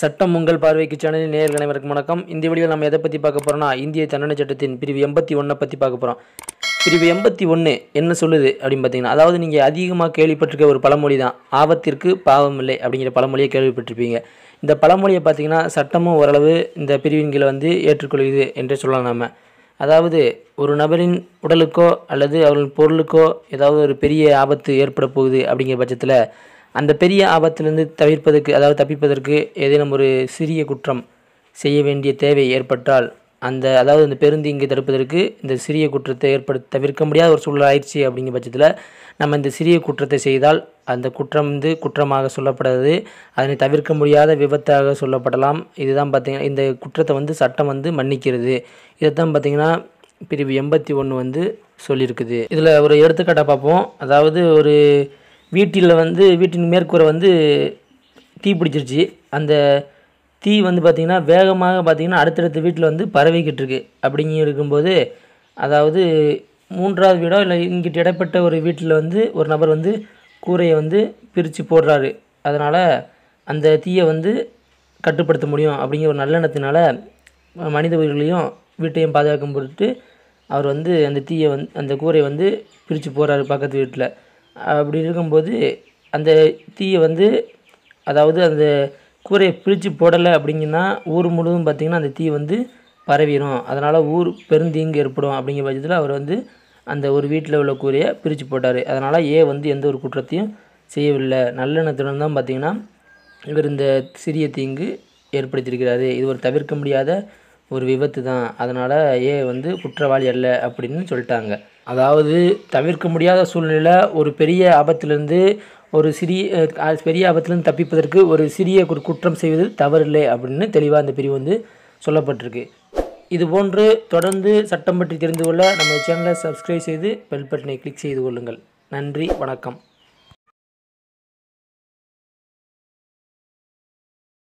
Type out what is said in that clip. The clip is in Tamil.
சட்டம் உங்கள் பார்வைக்கு சேனலில் நேர்கள் அனைவருக்கும் வணக்கம் இந்த வீடியோ நம்ம எதை பற்றி பார்க்க போகிறோம்னா இந்திய தண்டனை சட்டத்தின் பிரிவு எண்பத்தி ஒன்றை பற்றி பார்க்க போகிறோம் பிரிவு எண்பத்தி ஒன்று என்ன சொல்லுது அப்படின்னு பார்த்தீங்கன்னா அதாவது நீங்கள் அதிகமாக கேள்விப்பட்டிருக்க ஒரு பழமொழி தான் ஆபத்திற்கு பாவம் இல்லை அப்படிங்கிற பழமொழியை கேள்விப்பட்டிருப்பீங்க இந்த பழமொழியை பார்த்தீங்கன்னா சட்டமும் ஓரளவு இந்த பிரிவின்களை வந்து ஏற்றுக்கொள்கிறது என்றே சொல்லலாம் நம்ம அதாவது ஒரு நபரின் உடலுக்கோ அல்லது அவர்கள் பொருளுக்கோ ஏதாவது ஒரு பெரிய ஆபத்து ஏற்பட போகுது அப்படிங்கிற பட்சத்தில் அந்த பெரிய ஆபத்திலிருந்து தவிர்ப்பதற்கு அதாவது தப்பிப்பதற்கு ஏதேனும் ஒரு சிறிய குற்றம் செய்ய வேண்டிய தேவை ஏற்பட்டால் அந்த அதாவது அந்த பெருந்தீங்கை தடுப்பதற்கு இந்த சிறிய குற்றத்தை ஏற்படுத்த தவிர்க்க முடியாத ஒரு சூழல் ஆயிடுச்சு அப்படிங்கிற பட்சத்தில் நம்ம இந்த சிறிய குற்றத்தை செய்தால் அந்த குற்றம் வந்து குற்றமாக சொல்லப்படாது அதனை தவிர்க்க முடியாத விபத்தாக சொல்லப்படலாம் இதுதான் பார்த்திங்கன்னா இந்த குற்றத்தை வந்து சட்டம் வந்து மன்னிக்கிறது இதைத்தான் பார்த்திங்கன்னா பிரிவு எண்பத்தி ஒன்று வந்து சொல்லியிருக்குது இதில் ஒரு எடுத்துக்காட்டாக பார்ப்போம் அதாவது ஒரு வீட்டில் வந்து வீட்டின் மேற்கூரை வந்து தீ பிடிச்சிருச்சு அந்த தீ வந்து பார்த்திங்கன்னா வேகமாக பார்த்திங்கன்னா அடுத்தடுத்த வீட்டில் வந்து பரவிக்கிட்டு இருக்கு அப்படிங்கி இருக்கும்போது அதாவது மூன்றாவது வீடோ இல்லை இங்கிட்டு இடப்பட்ட ஒரு வீட்டில் வந்து ஒரு நபர் வந்து கூரையை வந்து பிரித்து போடுறாரு அதனால் அந்த தீயை வந்து கட்டுப்படுத்த முடியும் அப்படிங்கிற ஒரு நல்லெண்ணத்தினால மனித உயிர்களையும் வீட்டையும் பாதுகாக்கும் பொருட்டு அவர் வந்து அந்த தீயை வந்து அந்த கூரையை வந்து பிரித்து போகிறாரு பக்கத்து வீட்டில் அப்படி இருக்கும்போது அந்த தீயை வந்து அதாவது அந்த கூரையை பிரித்து போடலை அப்படிங்கன்னா ஊர் முழுவதும் பார்த்திங்கன்னா அந்த தீ வந்து பரவிடும் அதனால் ஊர் பெருந்தீங்கு ஏற்படும் அப்படிங்கிற பட்சத்தில் அவர் வந்து அந்த ஒரு வீட்டில் உள்ள கூரையை பிரித்து போட்டார் அதனால் ஏ வந்து எந்த ஒரு குற்றத்தையும் செய்யவில்லை நல்லெண்ணத்துடன் தான் பார்த்திங்கன்னா இவர் இந்த சிறிய தீங்கு ஏற்படுத்தியிருக்கிறாரு இது ஒரு தவிர்க்க முடியாத ஒரு விபத்து தான் அதனால் ஏ வந்து குற்றவாளி அல்ல அப்படின்னு சொல்லிட்டாங்க அதாவது தவிர்க்க முடியாத சூழ்நிலை ஒரு பெரிய ஆபத்துலேருந்து ஒரு சிறிய பெரிய ஆபத்துலேருந்து தப்பிப்பதற்கு ஒரு சிறிய ஒரு குற்றம் செய்வது தவறில்லை அப்படின்னு தெளிவாக அந்த பிரிவு வந்து சொல்லப்பட்டிருக்கு இது போன்று தொடர்ந்து சட்டம் பற்றி தெரிந்து கொள்ள நம்ம சேனலை சப்ஸ்கிரைப் செய்து பெல் பட்டனை கிளிக் செய்து கொள்ளுங்கள் நன்றி வணக்கம்